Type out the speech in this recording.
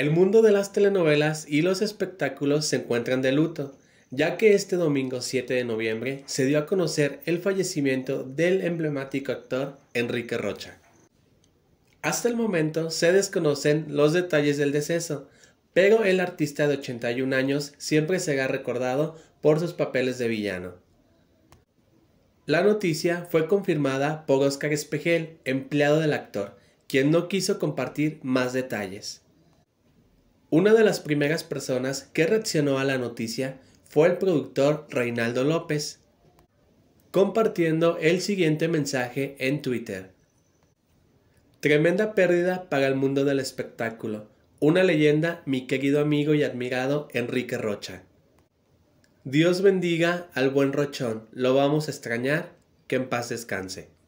El mundo de las telenovelas y los espectáculos se encuentran de luto, ya que este domingo 7 de noviembre se dio a conocer el fallecimiento del emblemático actor Enrique Rocha. Hasta el momento se desconocen los detalles del deceso, pero el artista de 81 años siempre será recordado por sus papeles de villano. La noticia fue confirmada por Oscar Espejel, empleado del actor, quien no quiso compartir más detalles. Una de las primeras personas que reaccionó a la noticia fue el productor Reinaldo López, compartiendo el siguiente mensaje en Twitter. Tremenda pérdida para el mundo del espectáculo. Una leyenda, mi querido amigo y admirado Enrique Rocha. Dios bendiga al buen Rochón, lo vamos a extrañar, que en paz descanse.